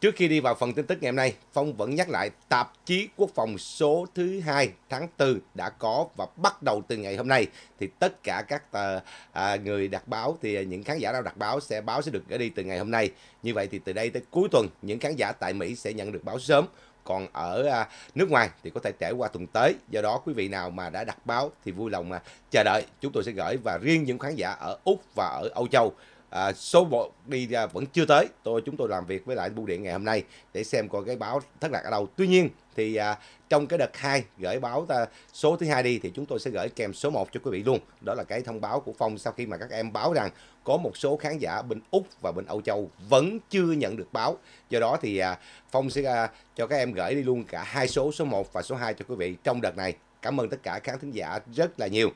Trước khi đi vào phần tin tức ngày hôm nay, Phong vẫn nhắc lại tạp chí quốc phòng số thứ 2 tháng 4 đã có và bắt đầu từ ngày hôm nay thì tất cả các tờ, à, người đặt báo thì những khán giả đang đặt báo sẽ báo sẽ được gửi đi từ ngày hôm nay. Như vậy thì từ đây tới cuối tuần những khán giả tại Mỹ sẽ nhận được báo sớm còn ở à, nước ngoài thì có thể trải qua tuần tới do đó quý vị nào mà đã đặt báo thì vui lòng mà chờ đợi chúng tôi sẽ gửi và riêng những khán giả ở úc và ở âu châu à, số bộ đi ra vẫn chưa tới tôi chúng tôi làm việc với lại bưu điện ngày hôm nay để xem coi cái báo thất lạc ở đâu tuy nhiên thì à, trong cái đợt 2 gửi báo ta, à, số thứ hai đi thì chúng tôi sẽ gửi kèm số 1 cho quý vị luôn đó là cái thông báo của phong sau khi mà các em báo rằng có một số khán giả bên úc và bên âu châu vẫn chưa nhận được báo do đó thì à, phong sẽ à, cho các em gửi đi luôn cả hai số số 1 và số 2 cho quý vị trong đợt này cảm ơn tất cả khán thính giả rất là nhiều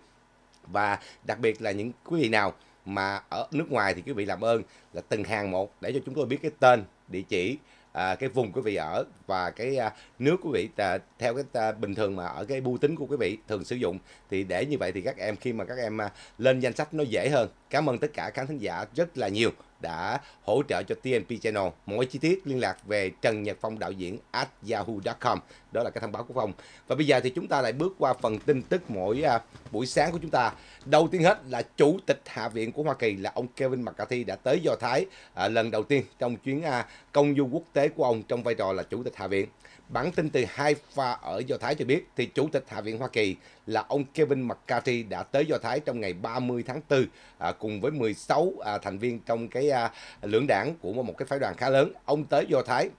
và đặc biệt là những quý vị nào mà ở nước ngoài thì quý vị làm ơn là từng hàng một để cho chúng tôi biết cái tên địa chỉ à, cái vùng quý vị ở và cái à, nước quý vị à, theo cái à, bình thường mà ở cái bưu tính của quý vị thường sử dụng thì để như vậy thì các em khi mà các em à, lên danh sách nó dễ hơn cảm ơn tất cả khán thính giả rất là nhiều đã hỗ trợ cho TNP Channel. Mọi chi tiết liên lạc về Trần Nhật Phong đạo diễn at yahoo.com. Đó là cái thông báo của Phong. Và bây giờ thì chúng ta lại bước qua phần tin tức mỗi à, buổi sáng của chúng ta. Đầu tiên hết là Chủ tịch Hạ viện của Hoa Kỳ là ông Kevin McCarthy đã tới Do Thái à, lần đầu tiên trong chuyến à, công du quốc tế của ông trong vai trò là Chủ tịch Hạ viện. Bản tin từ Haifa ở Do Thái cho biết thì Chủ tịch Hạ viện Hoa Kỳ là ông Kevin McCarthy đã tới Do Thái trong ngày 30 tháng 4 à, cùng với 16 à, thành viên trong cái à, lưỡng đảng của một cái phái đoàn khá lớn. Ông tới Do Thái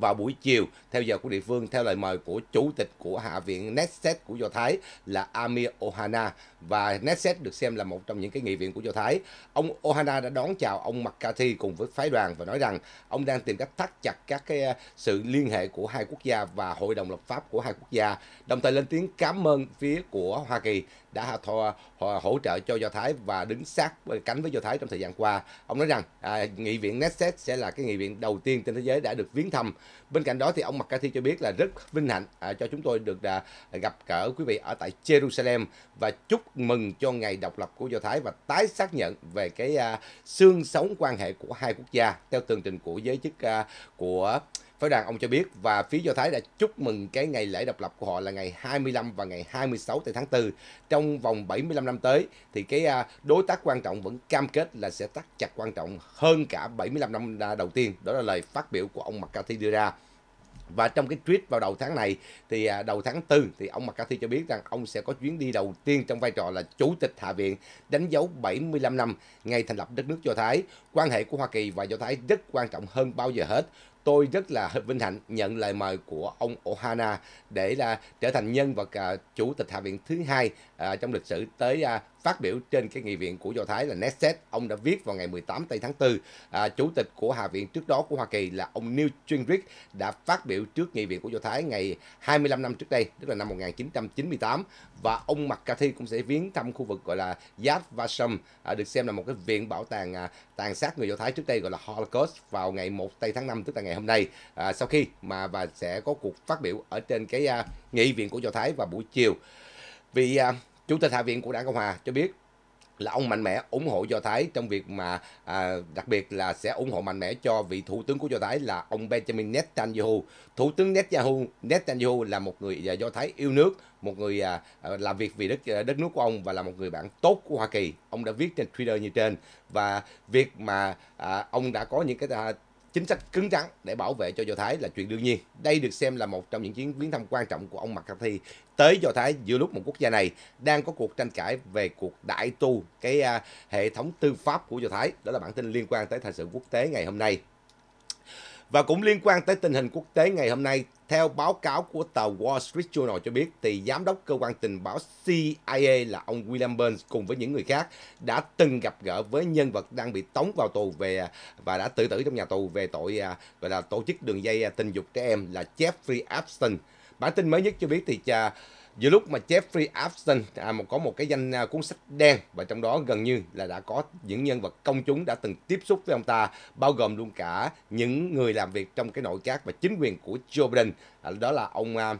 vào buổi chiều theo giờ của địa phương theo lời mời của chủ tịch của hạ viện Knesset của Do Thái là Amir Ohana và Knesset được xem là một trong những cái nghị viện của Do Thái. Ông Ohana đã đón chào ông McCarthy cùng với phái đoàn và nói rằng ông đang tìm cách thắt chặt các cái à, sự liên hệ của hai quốc gia và hội đồng lập pháp của hai quốc gia, đồng thời lên tiếng cảm ơn phía của Hoa Kỳ đã hỗ trợ cho Do Thái và đứng sát cánh với Do Thái trong thời gian qua. Ông nói rằng à, nghị viện Netset sẽ là cái nghị viện đầu tiên trên thế giới đã được viếng thăm. Bên cạnh đó thì ông McCarthy cho biết là rất vinh hạnh à, cho chúng tôi được à, gặp gỡ quý vị ở tại Jerusalem và chúc mừng cho ngày độc lập của Do Thái và tái xác nhận về cái à, xương sống quan hệ của hai quốc gia theo tường trình của giới chức à, của Phái đoàn ông cho biết và phía Do Thái đã chúc mừng cái ngày lễ độc lập của họ là ngày 25 và ngày 26 tây tháng 4. Trong vòng 75 năm tới thì cái à, đối tác quan trọng vẫn cam kết là sẽ tắt chặt quan trọng hơn cả 75 năm đầu tiên. Đó là lời phát biểu của ông McCarthy đưa ra. Và trong cái tweet vào đầu tháng này thì à, đầu tháng 4 thì ông McCarthy cho biết rằng ông sẽ có chuyến đi đầu tiên trong vai trò là chủ tịch Hạ viện đánh dấu 75 năm ngày thành lập đất nước Do Thái. Quan hệ của Hoa Kỳ và Do Thái rất quan trọng hơn bao giờ hết tôi rất là vinh hạnh nhận lời mời của ông Ohana để là trở thành nhân vật à, chủ tịch Hạ viện thứ hai à, trong lịch sử tới à, Phát biểu trên cái nghị viện của Do Thái là Knesset, ông đã viết vào ngày 18 tây tháng 4, à, chủ tịch của Hạ viện trước đó của Hoa Kỳ là ông Newt Gingrich đã phát biểu trước nghị viện của Do Thái ngày 25 năm trước đây, tức là năm 1998 và ông McCarthy cũng sẽ viếng thăm khu vực gọi là Yad Vashem, à, được xem là một cái viện bảo tàng à, tàn sát người Do Thái trước đây gọi là Holocaust vào ngày 1 tây tháng 5 tức là ngày hôm nay. À, sau khi mà và sẽ có cuộc phát biểu ở trên cái à, nghị viện của Do Thái vào buổi chiều. Vì à, Chủ tịch Hạ viện của Đảng Cộng Hòa cho biết là ông mạnh mẽ ủng hộ Do Thái trong việc mà à, đặc biệt là sẽ ủng hộ mạnh mẽ cho vị thủ tướng của Do Thái là ông Benjamin Netanyahu. Thủ tướng Netanyahu Netanyahu là một người à, Do Thái yêu nước, một người à, à làm việc vì đất à, đất nước của ông và là một người bạn tốt của Hoa Kỳ. Ông đã viết trên Twitter như trên và việc mà à, ông đã có những cái chính sách cứng rắn để bảo vệ cho Do Thái là chuyện đương nhiên. Đây được xem là một trong những chuyến viếng thăm quan trọng của ông McCarthy tới Do Thái giữa lúc một quốc gia này đang có cuộc tranh cãi về cuộc đại tu cái à, hệ thống tư pháp của Do Thái. Đó là bản tin liên quan tới thời sự quốc tế ngày hôm nay. Và cũng liên quan tới tình hình quốc tế ngày hôm nay theo báo cáo của tờ Wall Street Journal cho biết, thì giám đốc cơ quan tình báo CIA là ông William Burns cùng với những người khác đã từng gặp gỡ với nhân vật đang bị tống vào tù về và đã tự tử trong nhà tù về tội à, gọi là tổ chức đường dây à, tình dục trẻ em là Jeffrey Epstein. Bản tin mới nhất cho biết thì cha à, giữa lúc mà Jeffrey Epstein à, mà có một cái danh à, cuốn sách đen và trong đó gần như là đã có những nhân vật công chúng đã từng tiếp xúc với ông ta bao gồm luôn cả những người làm việc trong cái nội các và chính quyền của Joe Biden à, đó là ông à,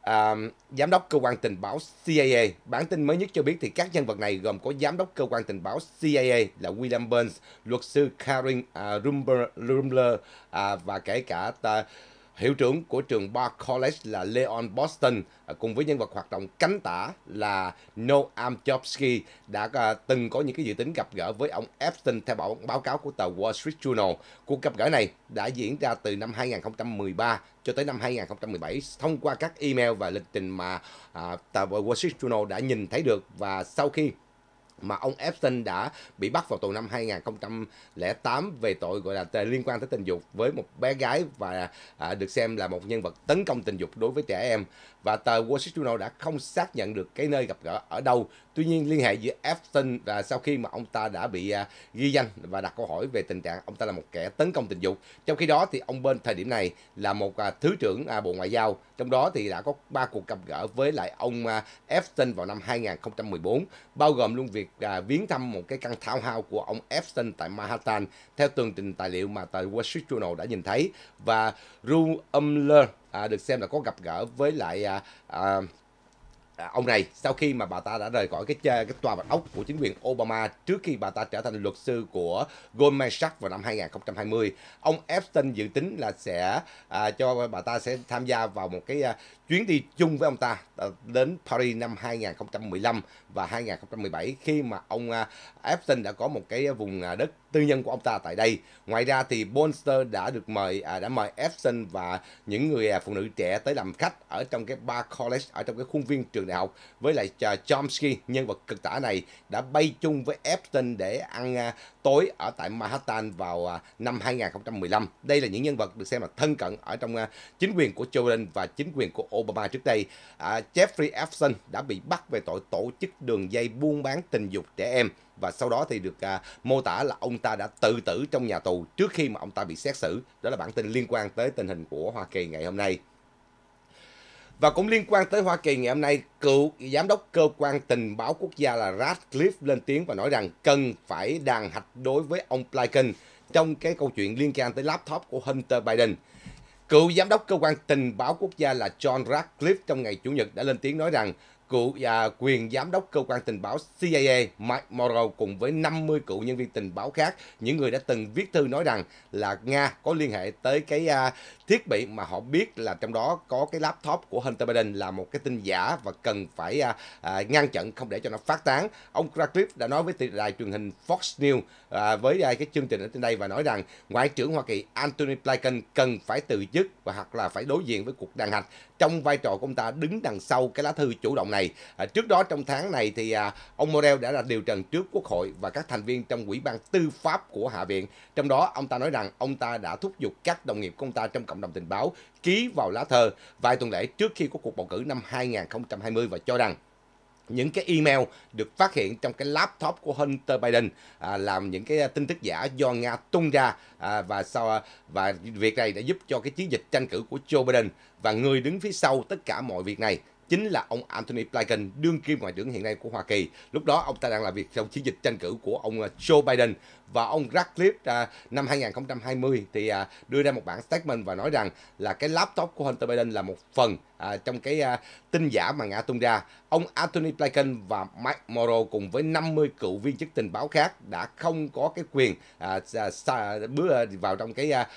à, giám đốc cơ quan tình báo CIA. Bản tin mới nhất cho biết thì các nhân vật này gồm có giám đốc cơ quan tình báo CIA là William Burns, luật sư Karin à, Rumble, Rumler à, và kể cả ta, Hiệu trưởng của trường Bar College là Leon Boston à, cùng với nhân vật hoạt động cánh tả là Noam Chomsky đã à, từng có những cái dự tính gặp gỡ với ông Epstein theo báo, báo cáo của tờ Wall Street Journal. Cuộc gặp gỡ này đã diễn ra từ năm 2013 cho tới năm 2017 thông qua các email và lịch trình mà à, tờ Wall Street Journal đã nhìn thấy được và sau khi mà ông Epstein đã bị bắt vào tù năm 2008 về tội gọi là liên quan tới tình dục với một bé gái và à, được xem là một nhân vật tấn công tình dục đối với trẻ em và tờ Wall Street Journal đã không xác nhận được cái nơi gặp gỡ ở đâu. Tuy nhiên liên hệ giữa Epstein và sau khi mà ông ta đã bị à, ghi danh và đặt câu hỏi về tình trạng ông ta là một kẻ tấn công tình dục. Trong khi đó thì ông bên thời điểm này là một à, thứ trưởng à, Bộ Ngoại giao. Trong đó thì đã có ba cuộc gặp gỡ với lại ông à, Epstein vào năm 2014 bao gồm luôn việc việc à, viếng thăm một cái căn thao hao của ông Epstein tại Manhattan theo tường trình tài liệu mà tờ Wall Street Journal đã nhìn thấy và Ru Umler à, được xem là có gặp gỡ với lại à, à, À, ông này sau khi mà bà ta đã rời khỏi cái cái tòa bạch ốc của chính quyền Obama trước khi bà ta trở thành luật sư của Goldman Sachs vào năm 2020 ông Epstein dự tính là sẽ à, cho bà ta sẽ tham gia vào một cái à, chuyến đi chung với ông ta à, đến Paris năm 2015 và 2017 khi mà ông à, Epstein đã có một cái à, vùng à, đất tư nhân của ông ta tại đây. Ngoài ra thì Bonster đã được mời à, đã mời Epson và những người à, phụ nữ trẻ tới làm khách ở trong cái bar college ở trong cái khuôn viên trường đại học với lại à, Chomsky nhân vật cực tả này đã bay chung với Epson để ăn à, tối ở tại Manhattan vào à, năm 2015. Đây là những nhân vật được xem là thân cận ở trong à, chính quyền của Jordan và chính quyền của Obama trước đây. À, Jeffrey Epson đã bị bắt về tội tổ chức đường dây buôn bán tình dục trẻ em và sau đó thì được à, mô tả là ông ta đã tự tử trong nhà tù trước khi mà ông ta bị xét xử. Đó là bản tin liên quan tới tình hình của Hoa Kỳ ngày hôm nay. Và cũng liên quan tới Hoa Kỳ ngày hôm nay, cựu giám đốc cơ quan tình báo quốc gia là Radcliffe lên tiếng và nói rằng cần phải đàn hạch đối với ông Blinken trong cái câu chuyện liên quan tới laptop của Hunter Biden. Cựu giám đốc cơ quan tình báo quốc gia là John Radcliffe trong ngày Chủ nhật đã lên tiếng nói rằng cựu và quyền giám đốc cơ quan tình báo CIA Mike Morrow cùng với 50 cựu nhân viên tình báo khác, những người đã từng viết thư nói rằng là Nga có liên hệ tới cái à, thiết bị mà họ biết là trong đó có cái laptop của Hunter Biden là một cái tin giả và cần phải à, à, ngăn chặn không để cho nó phát tán. Ông Ratcliffe đã nói với đài truyền hình Fox News à, với à, cái chương trình ở trên đây và nói rằng Ngoại trưởng Hoa Kỳ Antony Blinken cần phải từ chức và hoặc là phải đối diện với cuộc đàn hạch trong vai trò của ông ta đứng đằng sau cái lá thư chủ động này này. À, trước đó trong tháng này thì à, ông Morel đã là điều trần trước Quốc hội và các thành viên trong Ủy ban Tư pháp của Hạ viện. Trong đó ông ta nói rằng ông ta đã thúc giục các đồng nghiệp của ông ta trong cộng đồng tình báo ký vào lá thờ vài tuần lễ trước khi có cuộc bầu cử năm 2020 và cho rằng những cái email được phát hiện trong cái laptop của Hunter Biden à, làm những cái tin tức giả do Nga tung ra à, và sau à, và việc này đã giúp cho cái chiến dịch tranh cử của Joe Biden và người đứng phía sau tất cả mọi việc này chính là ông Anthony Blinken, đương kim ngoại trưởng hiện nay của Hoa Kỳ. Lúc đó ông ta đang làm việc trong chiến dịch tranh cử của ông à, Joe Biden và ông Radcliffe à, năm 2020 thì à, đưa ra một bản statement và nói rằng là cái laptop của Hunter Biden là một phần à, trong cái à, tin giả mà Nga tung ra, ông Anthony Blinken và Mike Morrow cùng với 50 cựu viên chức tình báo khác đã không có cái quyền à, bước vào trong cái à,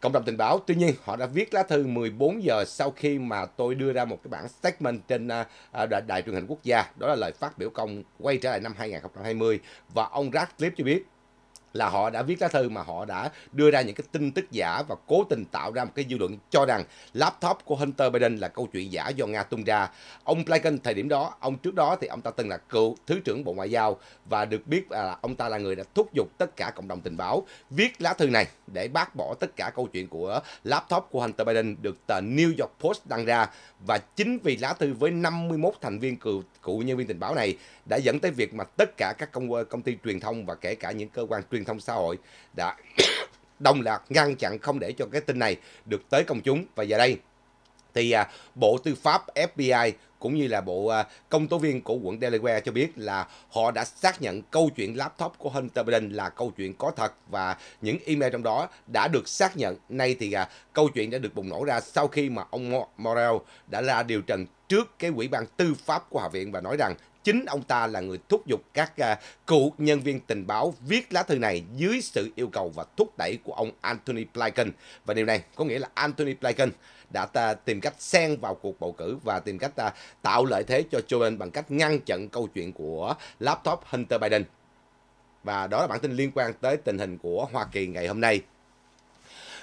cộng đồng tình báo. Tuy nhiên, họ đã viết lá thư 14 giờ sau khi mà tôi đưa ra một cái bản statement trên à, à, đài, đài truyền hình quốc gia. Đó là lời phát biểu công quay trở lại năm 2020 và ông Radcliffe cho biết là họ đã viết lá thư mà họ đã đưa ra những cái tin tức giả và cố tình tạo ra một cái dư luận cho rằng laptop của Hunter Biden là câu chuyện giả do Nga tung ra. Ông Blinken thời điểm đó, ông trước đó thì ông ta từng là cựu Thứ trưởng Bộ Ngoại giao và được biết là ông ta là người đã thúc giục tất cả cộng đồng tình báo viết lá thư này để bác bỏ tất cả câu chuyện của laptop của Hunter Biden được tờ New York Post đăng ra và chính vì lá thư với 51 thành viên cựu cựu nhân viên tình báo này đã dẫn tới việc mà tất cả các công công ty truyền thông và kể cả những cơ quan truyền thông xã hội đã đồng loạt ngăn chặn không để cho cái tin này được tới công chúng và giờ đây thì à, Bộ Tư pháp FBI cũng như là Bộ à, Công tố viên của quận Delaware cho biết là họ đã xác nhận câu chuyện laptop của Hunter Biden là câu chuyện có thật và những email trong đó đã được xác nhận. Nay thì à, câu chuyện đã được bùng nổ ra sau khi mà ông Morrell đã ra điều trần trước cái quỹ ban tư pháp của Hạ viện và nói rằng chính ông ta là người thúc giục các uh, cựu nhân viên tình báo viết lá thư này dưới sự yêu cầu và thúc đẩy của ông Anthony Blinken. Và điều này có nghĩa là Anthony Blinken đã ta tìm cách xen vào cuộc bầu cử và tìm cách ta à, tạo lợi thế cho Joe Biden bằng cách ngăn chặn câu chuyện của laptop Hunter Biden. Và đó là bản tin liên quan tới tình hình của Hoa Kỳ ngày hôm nay.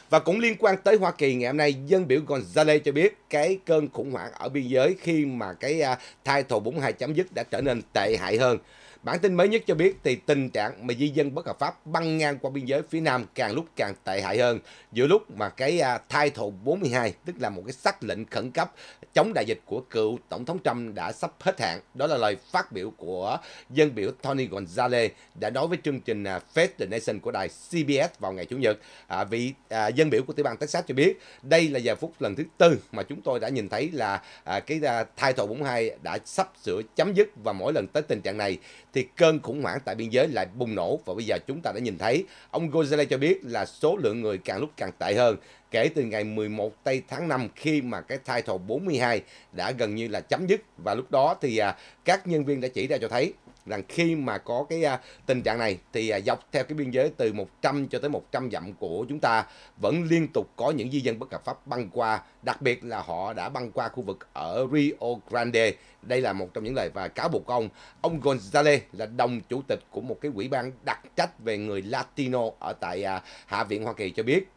Và cũng liên quan tới Hoa Kỳ ngày hôm nay, dân biểu Gonzalez cho biết cái cơn khủng hoảng ở biên giới khi mà cái uh, thai thổ 42 chấm dứt đã trở nên tệ hại hơn. Bản tin mới nhất cho biết thì tình trạng mà di dân bất hợp pháp băng ngang qua biên giới phía Nam càng lúc càng tệ hại hơn giữa lúc mà cái uh, thai thổ 42 tức là một cái sắc lệnh khẩn cấp chống đại dịch của cựu Tổng thống Trump đã sắp hết hạn. Đó là lời phát biểu của dân biểu Tony Gonzalez đã nói với chương trình à, Face the Nation của đài CBS vào ngày Chủ nhật. À, vị à, dân biểu của tiểu bang Texas cho biết đây là giờ phút lần thứ tư mà chúng tôi đã nhìn thấy là à, cái à, thai thổ 42 đã sắp sửa chấm dứt và mỗi lần tới tình trạng này thì cơn khủng hoảng tại biên giới lại bùng nổ và bây giờ chúng ta đã nhìn thấy. Ông Gonzalez cho biết là số lượng người càng lúc càng tệ hơn kể từ ngày 11 tây tháng 5 khi mà cái title 42 đã gần như là chấm dứt và lúc đó thì à, các nhân viên đã chỉ ra cho thấy rằng khi mà có cái à, tình trạng này thì à, dọc theo cái biên giới từ 100 cho tới 100 dặm của chúng ta vẫn liên tục có những di dân bất hợp pháp băng qua, đặc biệt là họ đã băng qua khu vực ở Rio Grande. Đây là một trong những lời và cáo buộc của ông. Ông Gonzalez là đồng chủ tịch của một cái quỹ ban đặc trách về người Latino ở tại Hạ viện Hoa Kỳ cho biết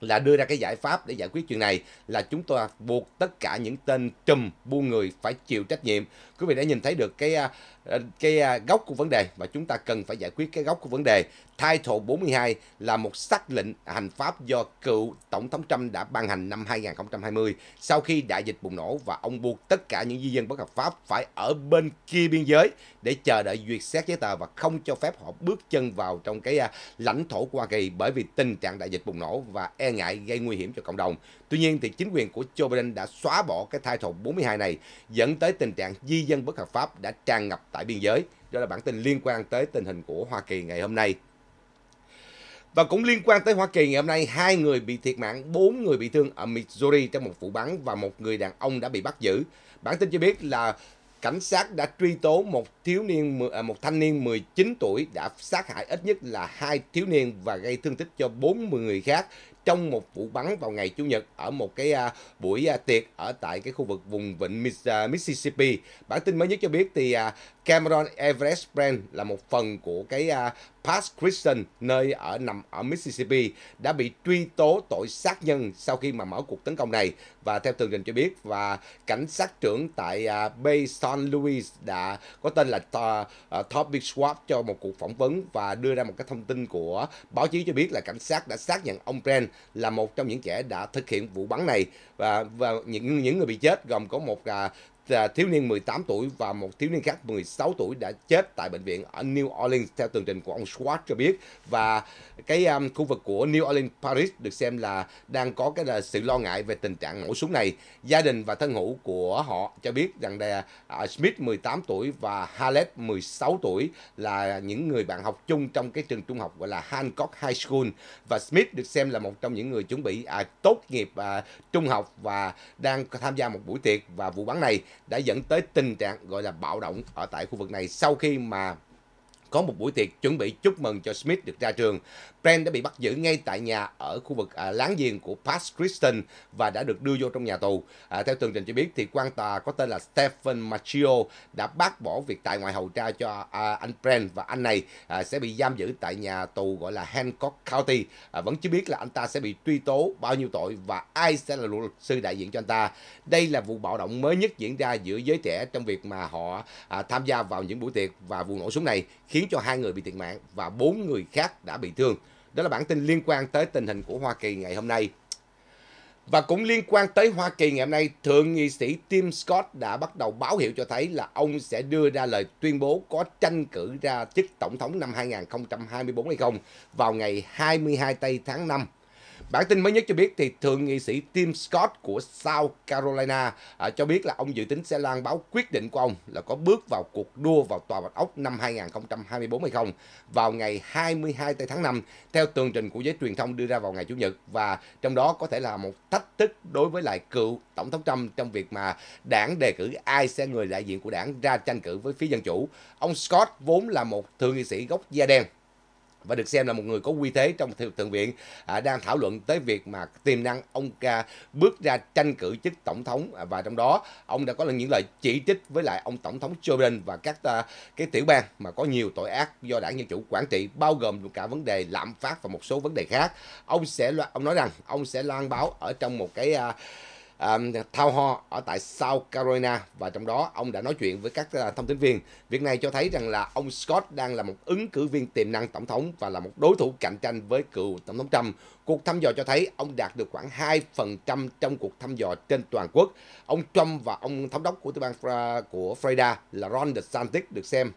là đưa ra cái giải pháp để giải quyết chuyện này là chúng tôi buộc tất cả những tên trùm buôn người phải chịu trách nhiệm quý vị đã nhìn thấy được cái à, Ờ, cái à, gốc của vấn đề và chúng ta cần phải giải quyết cái gốc của vấn đề. Thai thổ 42 là một sắc lệnh hành pháp do cựu Tổng thống Trump đã ban hành năm 2020 sau khi đại dịch bùng nổ và ông buộc tất cả những di dân bất hợp pháp phải ở bên kia biên giới để chờ đợi duyệt xét giấy tờ và không cho phép họ bước chân vào trong cái à, lãnh thổ của Hoa Kỳ bởi vì tình trạng đại dịch bùng nổ và e ngại gây nguy hiểm cho cộng đồng. Tuy nhiên thì chính quyền của Joe Biden đã xóa bỏ cái title 42 này dẫn tới tình trạng di dân bất hợp pháp đã tràn ngập tại biên giới. Đó là bản tin liên quan tới tình hình của Hoa Kỳ ngày hôm nay. Và cũng liên quan tới Hoa Kỳ ngày hôm nay, hai người bị thiệt mạng, bốn người bị thương ở Missouri trong một vụ bắn và một người đàn ông đã bị bắt giữ. Bản tin cho biết là cảnh sát đã truy tố một thiếu niên à, một thanh niên 19 tuổi đã sát hại ít nhất là hai thiếu niên và gây thương tích cho 40 người khác trong một vụ bắn vào ngày Chủ nhật ở một cái à, buổi à, tiệc ở tại cái khu vực vùng vịnh à, Mississippi. Bản tin mới nhất cho biết thì Cameron Everest Brand là một phần của cái uh, Pat Christian nơi ở nằm ở Mississippi đã bị truy tố tội sát nhân sau khi mà mở cuộc tấn công này và theo tường trình cho biết và cảnh sát trưởng tại uh, Bay St. Louis đã có tên là uh, à, Toby Schwab cho một cuộc phỏng vấn và đưa ra một cái thông tin của báo chí cho biết là cảnh sát đã xác nhận ông Brand là một trong những kẻ đã thực hiện vụ bắn này và, và những những người bị chết gồm có một uh, Dạ, thiếu niên 18 tuổi và một thiếu niên khác 16 tuổi đã chết tại bệnh viện ở New Orleans theo tường trình của ông Schwartz cho biết và cái um, khu vực của New Orleans Paris được xem là đang có cái là sự lo ngại về tình trạng nổ súng này. Gia đình và thân hữu của họ cho biết rằng là uh, Smith 18 tuổi và Hallett 16 tuổi là những người bạn học chung trong cái trường trung học gọi là Hancock High School và Smith được xem là một trong những người chuẩn bị uh, tốt nghiệp uh, trung học và đang tham gia một buổi tiệc và vụ bắn này đã dẫn tới tình trạng gọi là bạo động ở tại khu vực này sau khi mà có một buổi tiệc chuẩn bị chúc mừng cho Smith được ra trường. Brand đã bị bắt giữ ngay tại nhà ở khu vực à, láng giềng của Pat Christian và đã được đưa vô trong nhà tù. À, theo tường trình cho biết thì quan tòa có tên là Stephen Machio đã bác bỏ việc tại ngoại hầu tra cho à, anh Brand và anh này à, sẽ bị giam giữ tại nhà tù gọi là Hancock County. À, vẫn chưa biết là anh ta sẽ bị truy tố bao nhiêu tội và ai sẽ là luật sư đại diện cho anh ta. Đây là vụ bạo động mới nhất diễn ra giữa giới trẻ trong việc mà họ à, tham gia vào những buổi tiệc và vụ nổ súng này khiến cho hai người bị thiệt mạng và bốn người khác đã bị thương. Đó là bản tin liên quan tới tình hình của Hoa Kỳ ngày hôm nay. Và cũng liên quan tới Hoa Kỳ ngày hôm nay, Thượng nghị sĩ Tim Scott đã bắt đầu báo hiệu cho thấy là ông sẽ đưa ra lời tuyên bố có tranh cử ra chức tổng thống năm 2024 hay không vào ngày 22 tây tháng 5 Bản tin mới nhất cho biết thì thượng nghị sĩ Tim Scott của South Carolina à, cho biết là ông dự tính sẽ loan báo quyết định của ông là có bước vào cuộc đua vào tòa Bạch Ốc năm 2024 hay không vào ngày 22 tây tháng 5 theo tường trình của giới truyền thông đưa ra vào ngày Chủ nhật và trong đó có thể là một thách thức đối với lại cựu Tổng thống Trump trong việc mà đảng đề cử ai sẽ người đại diện của đảng ra tranh cử với phía Dân Chủ. Ông Scott vốn là một thượng nghị sĩ gốc da đen và được xem là một người có uy thế trong thượng viện à, đang thảo luận tới việc mà tiềm năng ông ca bước ra tranh cử chức tổng thống à, và trong đó ông đã có những lời chỉ trích với lại ông tổng thống Joe Biden và các à, cái tiểu bang mà có nhiều tội ác do đảng dân chủ quản trị bao gồm cả vấn đề lạm phát và một số vấn đề khác ông sẽ ông nói rằng ông sẽ loan báo ở trong một cái à, um, thao ho ở tại South Carolina và trong đó ông đã nói chuyện với các à, thông tin viên. Việc này cho thấy rằng là ông Scott đang là một ứng cử viên tiềm năng tổng thống và là một đối thủ cạnh tranh với cựu tổng thống Trump. Cuộc thăm dò cho thấy ông đạt được khoảng 2% trong cuộc thăm dò trên toàn quốc. Ông Trump và ông thống đốc của tiểu bang của Florida là Ron DeSantis được xem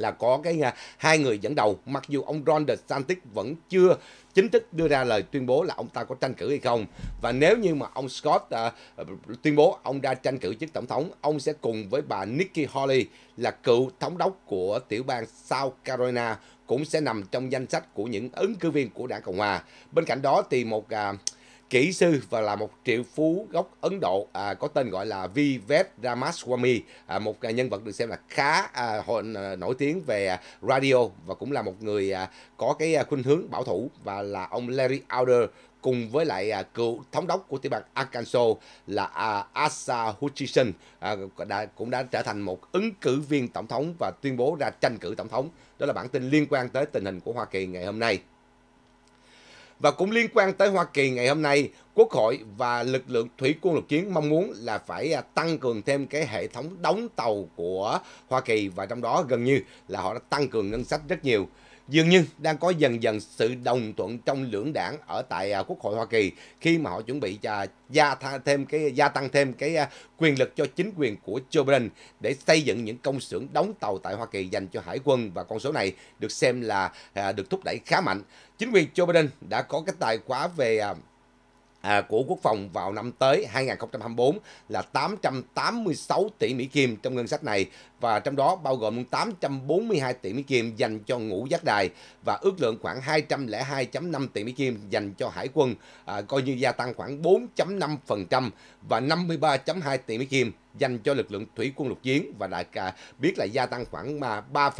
là có cái uh, hai người dẫn đầu mặc dù ông Ron DeSantis vẫn chưa chính thức đưa ra lời tuyên bố là ông ta có tranh cử hay không và nếu như mà ông Scott uh, tuyên bố ông ra tranh cử chức tổng thống ông sẽ cùng với bà Nikki Haley là cựu thống đốc của tiểu bang South Carolina cũng sẽ nằm trong danh sách của những ứng cử viên của đảng Cộng hòa bên cạnh đó thì một uh, kỹ sư và là một triệu phú gốc Ấn Độ à, có tên gọi là Vivek Ramaswamy, à, một nhân vật được xem là khá à, hồi, à, nổi tiếng về à, radio và cũng là một người à, có cái à, khuynh hướng bảo thủ và là ông Larry Elder cùng với lại à, cựu thống đốc của tiểu bang Arkansas là à, Asa Hutchinson à, đã, cũng đã trở thành một ứng cử viên tổng thống và tuyên bố ra tranh cử tổng thống. Đó là bản tin liên quan tới tình hình của Hoa Kỳ ngày hôm nay. Và cũng liên quan tới Hoa Kỳ ngày hôm nay, Quốc hội và lực lượng thủy quân lục chiến mong muốn là phải à, tăng cường thêm cái hệ thống đóng tàu của Hoa Kỳ và trong đó gần như là họ đã tăng cường ngân sách rất nhiều dường như đang có dần dần sự đồng thuận trong lưỡng đảng ở tại à, Quốc hội Hoa Kỳ khi mà họ chuẩn bị cho à, gia thêm cái gia tăng thêm cái à, quyền lực cho chính quyền của Joe Biden để xây dựng những công xưởng đóng tàu tại Hoa Kỳ dành cho hải quân và con số này được xem là được thúc đẩy khá mạnh. Chính quyền Joe Biden đã có cái tài khóa về à, của quốc phòng vào năm tới 2024 là 886 tỷ Mỹ Kim trong ngân sách này và trong đó bao gồm 842 tỷ Mỹ Kim dành cho ngũ giác đài và ước lượng khoảng 202.5 tỷ Mỹ Kim dành cho hải quân à, coi như gia tăng khoảng 4.5% và 53.2 tỷ Mỹ Kim dành cho lực lượng thủy quân lục chiến và đã biết là gia tăng khoảng 3%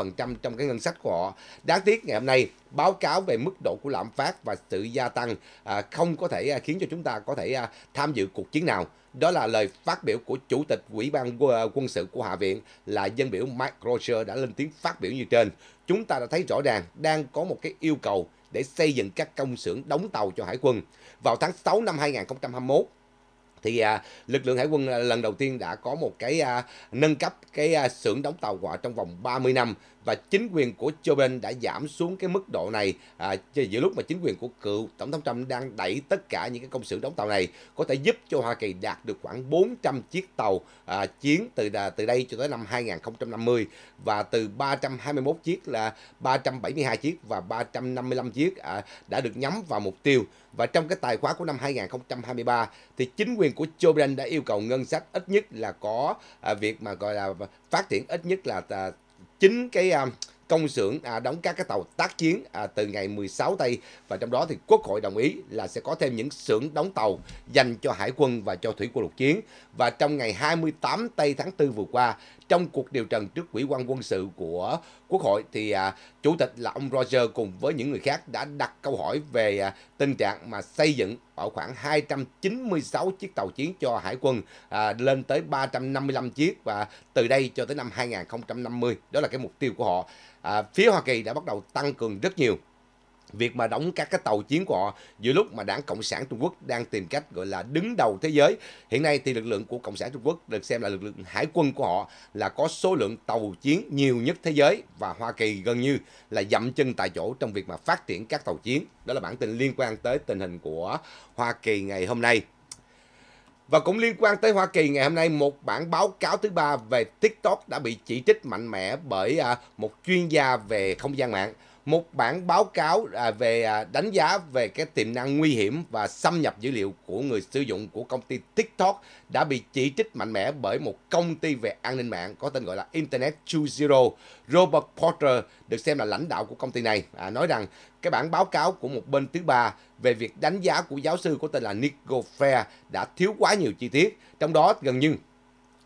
trong cái ngân sách của họ. Đáng tiếc ngày hôm nay báo cáo về mức độ của lạm phát và sự gia tăng à, không có thể à, khiến cho chúng ta có thể à, tham dự cuộc chiến nào. Đó là lời phát biểu của Chủ tịch Ủy ban quân sự của Hạ viện là dân biểu Mike Roger đã lên tiếng phát biểu như trên. Chúng ta đã thấy rõ ràng đang có một cái yêu cầu để xây dựng các công xưởng đóng tàu cho hải quân. Vào tháng 6 năm 2021, thì à, lực lượng hải quân à, lần đầu tiên đã có một cái à, nâng cấp cái à, xưởng đóng tàu hỏa trong vòng 30 năm và chính quyền của Joe Biden đã giảm xuống cái mức độ này à, giữa lúc mà chính quyền của cựu tổng thống Trump đang đẩy tất cả những cái công xưởng đóng tàu này có thể giúp cho Hoa Kỳ đạt được khoảng 400 chiếc tàu à, chiến từ từ đây cho tới năm 2050 và từ 321 chiếc là 372 chiếc và 355 chiếc à, đã được nhắm vào mục tiêu và trong cái tài khoá của năm 2023 thì chính quyền của Joe Biden đã yêu cầu ngân sách ít nhất là có à, việc mà gọi là phát triển ít nhất là à, chính cái à, công xưởng à, đóng các cái tàu tác chiến à, từ ngày 16 tây và trong đó thì quốc hội đồng ý là sẽ có thêm những xưởng đóng tàu dành cho hải quân và cho thủy quân lục chiến và trong ngày 28 tây tháng 4 vừa qua trong cuộc điều trần trước Ủy quan quân sự của Quốc hội thì à, Chủ tịch là ông Roger cùng với những người khác đã đặt câu hỏi về à, tình trạng mà xây dựng ở khoảng 296 chiếc tàu chiến cho hải quân à, lên tới 355 chiếc và từ đây cho tới năm 2050 đó là cái mục tiêu của họ. À, phía Hoa Kỳ đã bắt đầu tăng cường rất nhiều việc mà đóng các cái tàu chiến của họ giữa lúc mà đảng cộng sản trung quốc đang tìm cách gọi là đứng đầu thế giới hiện nay thì lực lượng của cộng sản trung quốc được xem là lực lượng hải quân của họ là có số lượng tàu chiến nhiều nhất thế giới và hoa kỳ gần như là dậm chân tại chỗ trong việc mà phát triển các tàu chiến đó là bản tin liên quan tới tình hình của hoa kỳ ngày hôm nay và cũng liên quan tới Hoa Kỳ ngày hôm nay, một bản báo cáo thứ ba về TikTok đã bị chỉ trích mạnh mẽ bởi à, một chuyên gia về không gian mạng một bản báo cáo à, về à, đánh giá về cái tiềm năng nguy hiểm và xâm nhập dữ liệu của người sử dụng của công ty TikTok đã bị chỉ trích mạnh mẽ bởi một công ty về an ninh mạng có tên gọi là Internet 2.0. Robert Porter được xem là lãnh đạo của công ty này à, nói rằng cái bản báo cáo của một bên thứ ba về việc đánh giá của giáo sư có tên là Nico Fair đã thiếu quá nhiều chi tiết, trong đó gần như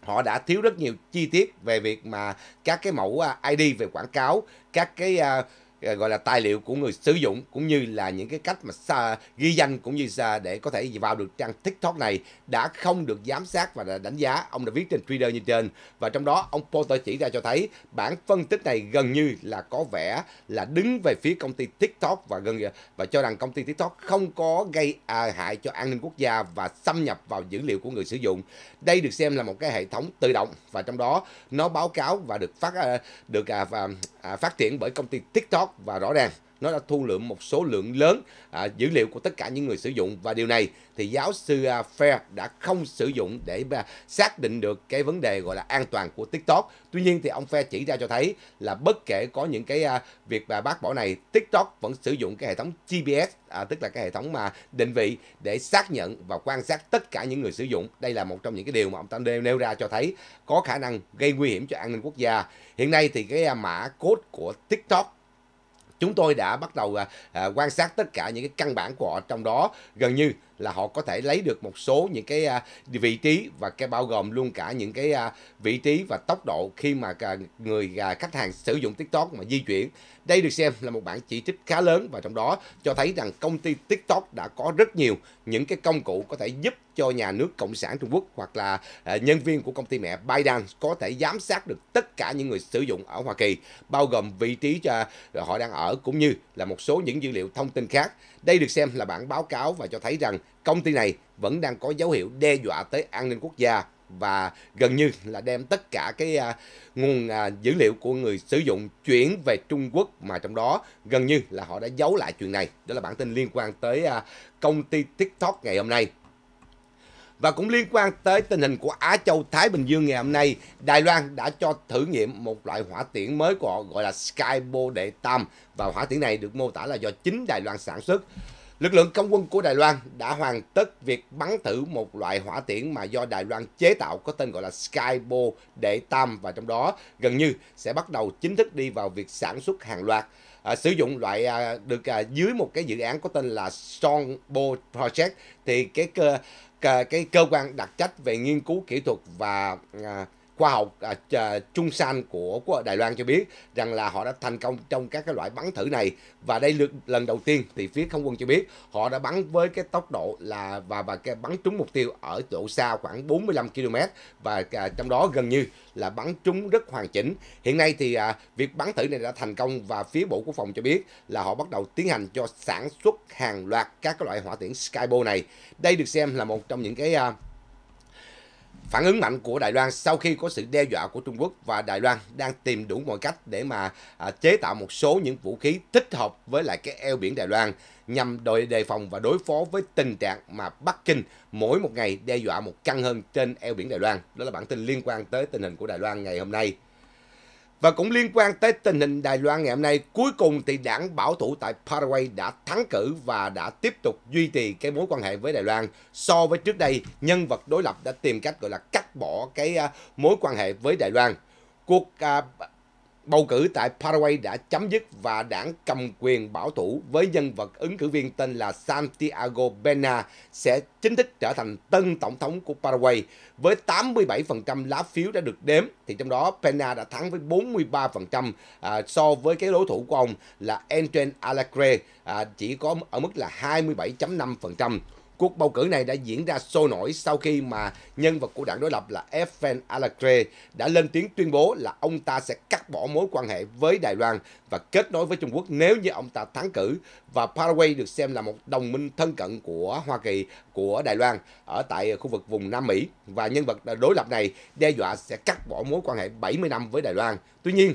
họ đã thiếu rất nhiều chi tiết về việc mà các cái mẫu à, ID về quảng cáo, các cái uh, Ờ, gọi là tài liệu của người sử dụng cũng như là những cái cách mà ghi danh cũng như để có thể vào được trang TikTok này đã không được giám sát và đánh giá. Ông đã viết trên Twitter như trên và trong đó ông Porter chỉ ra cho thấy bản phân tích này gần như là có vẻ là đứng về phía công ty TikTok và gần và cho rằng công ty TikTok không có gây à, hại cho an ninh quốc gia và xâm nhập vào dữ liệu của người sử dụng. Đây được xem là một cái hệ thống tự động và trong đó nó báo cáo và được phát à, được à, và, à, phát triển bởi công ty TikTok và rõ ràng nó đã thu lượm một số lượng lớn à, dữ liệu của tất cả những người sử dụng và điều này thì giáo sư à, Fair đã không sử dụng để à, xác định được cái vấn đề gọi là an toàn của TikTok. Tuy nhiên thì ông Fair chỉ ra cho thấy là bất kể có những cái à, việc bà bác bỏ này, TikTok vẫn sử dụng cái hệ thống GPS à, tức là cái hệ thống mà định vị để xác nhận và quan sát tất cả những người sử dụng. Đây là một trong những cái điều mà ông ta nêu ra cho thấy có khả năng gây nguy hiểm cho an ninh quốc gia. Hiện nay thì cái à, mã code của TikTok chúng tôi đã bắt đầu à, à, quan sát tất cả những cái căn bản của họ trong đó gần như là họ có thể lấy được một số những cái à, vị trí và cái bao gồm luôn cả những cái à, vị trí và tốc độ khi mà người à, khách hàng sử dụng TikTok mà di chuyển. Đây được xem là một bản chỉ trích khá lớn và trong đó cho thấy rằng công ty TikTok đã có rất nhiều những cái công cụ có thể giúp cho nhà nước Cộng sản Trung Quốc hoặc là nhân viên của công ty mẹ Biden có thể giám sát được tất cả những người sử dụng ở Hoa Kỳ, bao gồm vị trí cho họ đang ở cũng như là một số những dữ liệu thông tin khác. Đây được xem là bản báo cáo và cho thấy rằng công ty này vẫn đang có dấu hiệu đe dọa tới an ninh quốc gia và gần như là đem tất cả cái à, nguồn à, dữ liệu của người sử dụng chuyển về Trung Quốc mà trong đó gần như là họ đã giấu lại chuyện này. Đó là bản tin liên quan tới à, công ty TikTok ngày hôm nay. Và cũng liên quan tới tình hình của Á Châu Thái Bình Dương ngày hôm nay, Đài Loan đã cho thử nghiệm một loại hỏa tiễn mới của họ gọi là Skybo Đệ Tam và hỏa tiễn này được mô tả là do chính Đài Loan sản xuất. Lực lượng công quân của Đài Loan đã hoàn tất việc bắn thử một loại hỏa tiễn mà do Đài Loan chế tạo có tên gọi là Skybo Đệ Tam và trong đó gần như sẽ bắt đầu chính thức đi vào việc sản xuất hàng loạt. À, sử dụng loại à, được à, dưới một cái dự án có tên là Strongbo Project thì cái cơ, cơ cái cơ quan đặc trách về nghiên cứu kỹ thuật và à, khoa học à, Trung San của, của Đài Loan cho biết rằng là họ đã thành công trong các cái loại bắn thử này và đây lượt lần đầu tiên thì phía không quân cho biết họ đã bắn với cái tốc độ là và và cái bắn trúng mục tiêu ở độ xa khoảng 45 km và à, trong đó gần như là bắn trúng rất hoàn chỉnh. Hiện nay thì à, việc bắn thử này đã thành công và phía Bộ Quốc phòng cho biết là họ bắt đầu tiến hành cho sản xuất hàng loạt các cái loại hỏa tiễn Skybo này. Đây được xem là một trong những cái à, Phản ứng mạnh của Đài Loan sau khi có sự đe dọa của Trung Quốc và Đài Loan đang tìm đủ mọi cách để mà à, chế tạo một số những vũ khí thích hợp với lại cái eo biển Đài Loan nhằm đội đề phòng và đối phó với tình trạng mà Bắc Kinh mỗi một ngày đe dọa một căn hơn trên eo biển Đài Loan. Đó là bản tin liên quan tới tình hình của Đài Loan ngày hôm nay. Và cũng liên quan tới tình hình Đài Loan ngày hôm nay, cuối cùng thì đảng bảo thủ tại Paraguay đã thắng cử và đã tiếp tục duy trì cái mối quan hệ với Đài Loan. So với trước đây, nhân vật đối lập đã tìm cách gọi là cắt bỏ cái à, mối quan hệ với Đài Loan. Cuộc à, bầu cử tại Paraguay đã chấm dứt và đảng cầm quyền bảo thủ với nhân vật ứng cử viên tên là Santiago Pena sẽ chính thức trở thành tân tổng thống của Paraguay. Với 87% lá phiếu đã được đếm, thì trong đó Pena đã thắng với 43% à, so với cái đối thủ của ông là Entren Alacre à, chỉ có ở mức là 27.5%. Cuộc bầu cử này đã diễn ra sôi nổi sau khi mà nhân vật của đảng đối lập là Evan Alacre đã lên tiếng tuyên bố là ông ta sẽ cắt bỏ mối quan hệ với Đài Loan và kết nối với Trung Quốc nếu như ông ta thắng cử. Và Paraguay được xem là một đồng minh thân cận của Hoa Kỳ, của Đài Loan ở tại khu vực vùng Nam Mỹ. Và nhân vật đối lập này đe dọa sẽ cắt bỏ mối quan hệ 70 năm với Đài Loan. Tuy nhiên,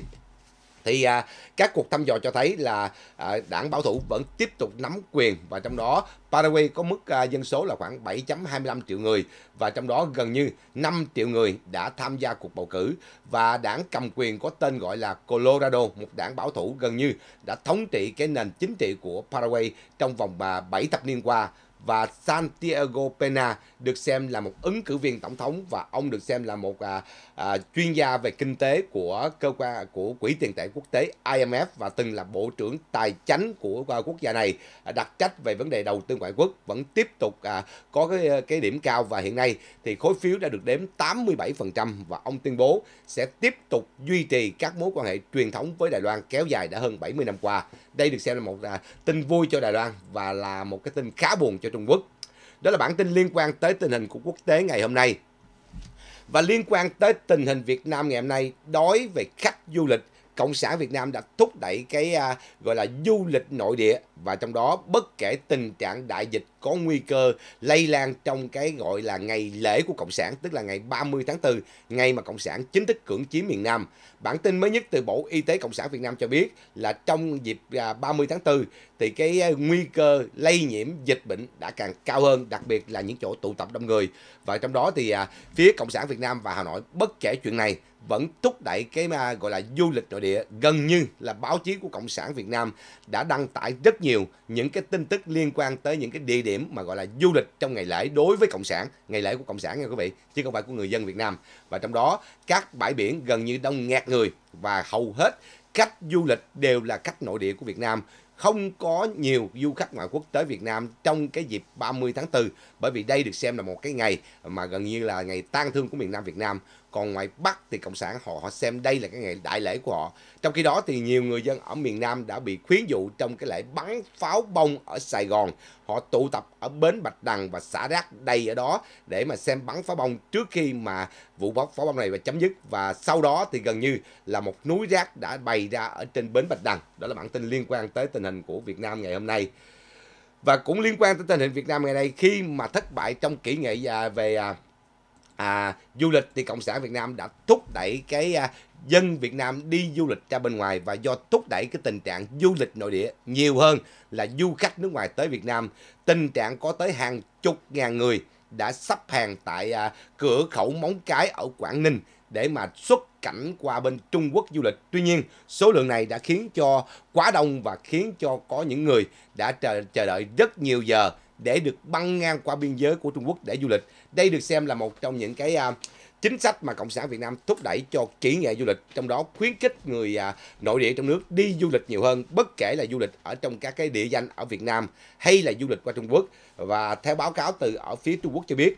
thì à, các cuộc thăm dò cho thấy là à, đảng bảo thủ vẫn tiếp tục nắm quyền và trong đó Paraguay có mức à, dân số là khoảng 7.25 triệu người và trong đó gần như 5 triệu người đã tham gia cuộc bầu cử và đảng cầm quyền có tên gọi là Colorado, một đảng bảo thủ gần như đã thống trị cái nền chính trị của Paraguay trong vòng 7 à, thập niên qua và Santiago Pena được xem là một ứng cử viên tổng thống và ông được xem là một à, à, chuyên gia về kinh tế của cơ quan của quỹ tiền tệ quốc tế IMF và từng là bộ trưởng tài chính của à, quốc gia này à, đặc trách về vấn đề đầu tư ngoại quốc vẫn tiếp tục à, có cái à, cái điểm cao và hiện nay thì khối phiếu đã được đếm 87% và ông tuyên bố sẽ tiếp tục duy trì các mối quan hệ truyền thống với Đài Loan kéo dài đã hơn 70 năm qua. Đây được xem là một à, tin vui cho Đài Loan và là một cái tin khá buồn cho Trung Quốc. Đó là bản tin liên quan tới tình hình của quốc tế ngày hôm nay. Và liên quan tới tình hình Việt Nam ngày hôm nay, đối với khách du lịch Cộng sản Việt Nam đã thúc đẩy cái à, gọi là du lịch nội địa và trong đó bất kể tình trạng đại dịch có nguy cơ lây lan trong cái gọi là ngày lễ của Cộng sản, tức là ngày 30 tháng 4, ngày mà Cộng sản chính thức cưỡng chiếm miền Nam. Bản tin mới nhất từ Bộ Y tế Cộng sản Việt Nam cho biết là trong dịp 30 à, tháng 4 thì cái à, nguy cơ lây nhiễm dịch bệnh đã càng cao hơn, đặc biệt là những chỗ tụ tập đông người. Và trong đó thì à, phía Cộng sản Việt Nam và Hà Nội bất kể chuyện này vẫn thúc đẩy cái mà gọi là du lịch nội địa gần như là báo chí của cộng sản Việt Nam đã đăng tải rất nhiều những cái tin tức liên quan tới những cái địa điểm mà gọi là du lịch trong ngày lễ đối với cộng sản ngày lễ của cộng sản nha quý vị chứ không phải của người dân Việt Nam và trong đó các bãi biển gần như đông nghẹt người và hầu hết cách du lịch đều là cách nội địa của Việt Nam không có nhiều du khách ngoại quốc tới Việt Nam trong cái dịp 30 tháng 4 bởi vì đây được xem là một cái ngày mà gần như là ngày tang thương của miền Nam Việt Nam còn ngoài Bắc thì Cộng sản họ họ xem đây là cái ngày đại lễ của họ. Trong khi đó thì nhiều người dân ở miền Nam đã bị khuyến dụ trong cái lễ bắn pháo bông ở Sài Gòn. Họ tụ tập ở bến Bạch Đằng và xã Rác đầy ở đó để mà xem bắn pháo bông trước khi mà vụ bắn pháo bông này và chấm dứt. Và sau đó thì gần như là một núi rác đã bày ra ở trên bến Bạch Đằng. Đó là bản tin liên quan tới tình hình của Việt Nam ngày hôm nay. Và cũng liên quan tới tình hình Việt Nam ngày nay khi mà thất bại trong kỹ nghệ à, về à, à, du lịch thì cộng sản việt nam đã thúc đẩy cái à, dân việt nam đi du lịch ra bên ngoài và do thúc đẩy cái tình trạng du lịch nội địa nhiều hơn là du khách nước ngoài tới việt nam tình trạng có tới hàng chục ngàn người đã sắp hàng tại à, cửa khẩu móng cái ở quảng ninh để mà xuất cảnh qua bên Trung Quốc du lịch. Tuy nhiên, số lượng này đã khiến cho quá đông và khiến cho có những người đã chờ, chờ đợi rất nhiều giờ để được băng ngang qua biên giới của Trung Quốc để du lịch. Đây được xem là một trong những cái à, chính sách mà Cộng sản Việt Nam thúc đẩy cho kỹ nghệ du lịch, trong đó khuyến khích người à, nội địa trong nước đi du lịch nhiều hơn, bất kể là du lịch ở trong các cái địa danh ở Việt Nam hay là du lịch qua Trung Quốc. Và theo báo cáo từ ở phía Trung Quốc cho biết,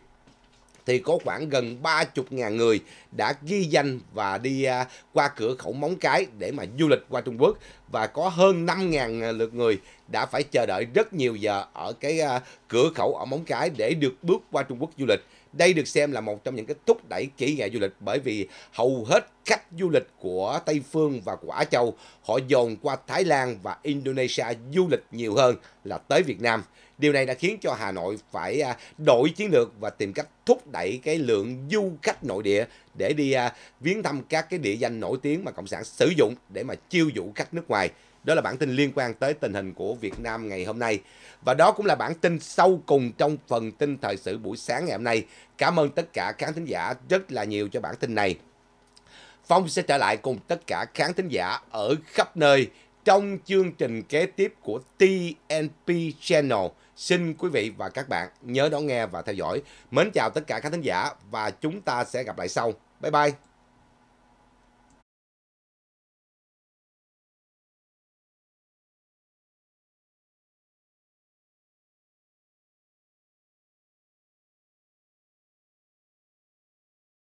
thì có khoảng gần 30.000 người đã ghi danh và đi à, qua cửa khẩu Móng Cái để mà du lịch qua Trung Quốc và có hơn 5.000 à, lượt người đã phải chờ đợi rất nhiều giờ ở cái à, cửa khẩu ở Móng Cái để được bước qua Trung Quốc du lịch đây được xem là một trong những cái thúc đẩy kỹ nghệ du lịch bởi vì hầu hết khách du lịch của Tây Phương và của Á Châu họ dồn qua Thái Lan và Indonesia du lịch nhiều hơn là tới Việt Nam. Điều này đã khiến cho Hà Nội phải à, đổi chiến lược và tìm cách thúc đẩy cái lượng du khách nội địa để đi à, viếng thăm các cái địa danh nổi tiếng mà Cộng sản sử dụng để mà chiêu dụ khách nước ngoài. Đó là bản tin liên quan tới tình hình của Việt Nam ngày hôm nay. Và đó cũng là bản tin sâu cùng trong phần tin thời sự buổi sáng ngày hôm nay. Cảm ơn tất cả khán thính giả rất là nhiều cho bản tin này. Phong sẽ trở lại cùng tất cả khán thính giả ở khắp nơi trong chương trình kế tiếp của TNP Channel. Xin quý vị và các bạn nhớ đón nghe và theo dõi. Mến chào tất cả khán thính giả và chúng ta sẽ gặp lại sau. Bye bye!